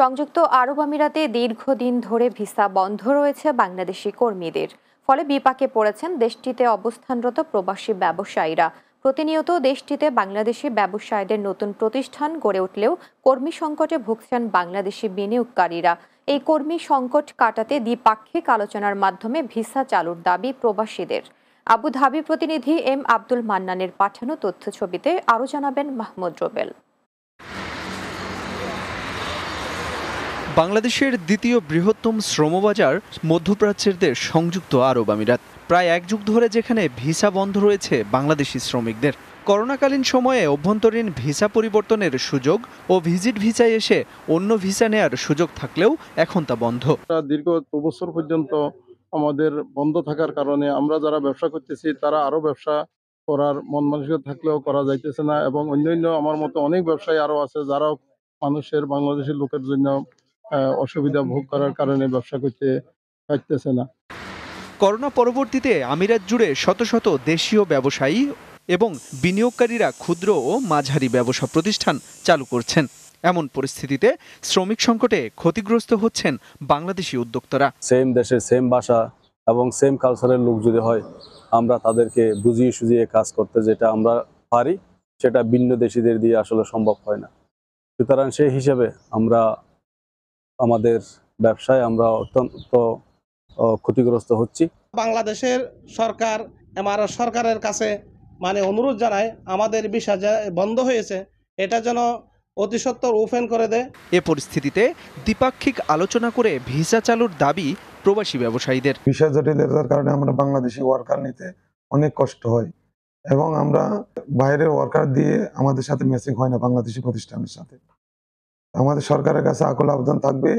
সংযুক্ত আরব আমিরাতে দীর্ঘদিন ধরে ভিসা বন্ধ রয়েছে বাংলাদেশি কর্মীদের ফলে বিপাকে পড়েছেন দেশটিতে অবস্থানরত প্রবাসী ব্যবসায়ীরা প্রতিনিয়ত দেশটিতে বাংলাদেশি ব্যবসায়ীদের নতুন প্রতিষ্ঠান গড়ে উঠলেও কর্মী সংকটে ভুগছেন বাংলাদেশি বিনিয়োগকারীরা এই কর্মী সংকট কাটাতে দ্বিপাক্ষিক আলোচনার মাধ্যমে ভিসা চালুর দাবি প্রবাসীদের আবুধাবি প্রতিনিধি এম আব্দুল মান্নানের পাঠানো তথ্যছবিতে আরও জানাবেন মাহমুদ রোবেল বাংলাদেশের দ্বিতীয় বৃহত্তম শ্রমবাজার মধ্যপ্রাচ্যের দেশ সংযুক্ত আরব আমিরাত প্রায় এক যুগ ধরে যেখানে ভিসা বন্ধ রয়েছে বাংলাদেশি শ্রমিকদের করোনাকালীন সময়ে অভ্যন্তরীণ ভিসা পরিবর্তনের সুযোগ ও ভিজিট ভিসায় এসে অন্য ভিসা নেয়ার সুযোগ থাকলেও এখন তা বন্ধ দীর্ঘ বছর পর্যন্ত আমাদের বন্ধ থাকার কারণে আমরা যারা ব্যবসা করতেছি তারা আরও ব্যবসা করার মন মানসিকতা থাকলেও করা যাইতেছে না এবং অন্যান্য আমার মতো অনেক ব্যবসায়ী আরও আছে যারা মানুষের বাংলাদেশের লোকের জন্য অসুবিধা ভোগ করার কারণে ব্যবসা করতে পারতেছে না করোনা পরবর্তীতে আমিরাত জুড়ে শত শত দেশীয় ব্যবসায়ী এবং বিনিয়োগকারীরা ক্ষুদ্র ও মাঝারি ব্যবসা প্রতিষ্ঠান চালু করছেন এমন পরিস্থিতিতে শ্রমিক সংকটে ক্ষতিগ্রস্ত হচ্ছেন বাংলাদেশি উদ্যোক্তারা সেম দেশে সেম ভাষা এবং সেম কালচারের লোক যদি হয় আমরা তাদেরকে বুঝিয়ে সুঝিয়ে কাজ করতে যেটা আমরা পারি সেটা ভিন্ন দেশিদের দিয়ে আসলে সম্ভব হয় না সুতরাং সেই হিসেবে আমরা আমাদের ব্যবসায় আমরা অত্যন্ত ক্ষতিগ্রস্ত হচ্ছি বাংলাদেশের সরকার এমআরও সরকারের কাছে মানে অনুরোধ জানায় আমাদের ভিসা বন্ধ হয়েছে এটা যেন অতি সত্বর ওপেন করে দেয় এ পরিস্থিতিতে দ্বিপাক্ষিক আলোচনা করে ভিসা চালুর দাবি প্রবাসী ব্যবসায়ীদের ভিসা জটিলতার কারণে আমরা বাংলাদেশি ওয়ার্কার নিতে অনেক কষ্ট হয় এবং আমরা বাইরের ওয়ার্কার দিয়ে আমাদের সাথে মেসিং হয় না বাংলাদেশি প্রতিষ্ঠানের সাথে আমাদের সরকারের কাছে আকুল আবেদন থাকবে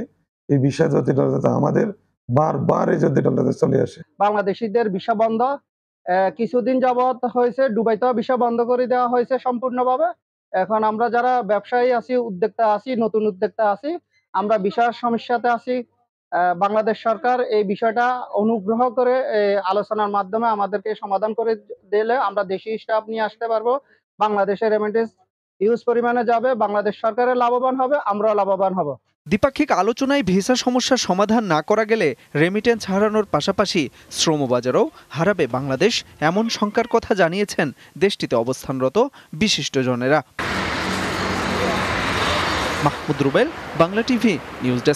এই বিষয়ে যদি আমাদের বারবার এই যদি চলে আসে বাংলাদেশিদের ভিসা বন্ধ কিছুদিন যাবৎ হয়েছে ডুবাইতেও ভিসা বন্ধ করে দেওয়া হয়েছে সম্পূর্ণভাবে এখন আমরা যারা ব্যবসায়ী আছি উদ্যোক্তা আছি নতুন উদ্যোক্তা আছি আমরা বিশাল সমস্যাতে আছি বাংলাদেশ সরকার এই বিষয়টা অনুগ্রহ করে আলোচনার মাধ্যমে আমাদেরকে সমাধান করে দিলে আমরা দেশি স্টাফ নিয়ে আসতে পারবো বাংলাদেশের রেমিটেন্স ইউজ পরিমাণে যাবে বাংলাদেশ সরকারের লাভবান হবে আমরাও লাভবান হব দ্বিপাক্ষিক আলোচনায় ভিসা সমস্যার সমাধান না করা গেলে রেমিটেন্স হারানোর পাশাপাশি শ্রমবাজারও হারাবে বাংলাদেশ এমন শঙ্কার কথা জানিয়েছেন দেশটিতে অবস্থানরত বিশিষ্টজনেরা Mahmud Rubel Bangla TV news desk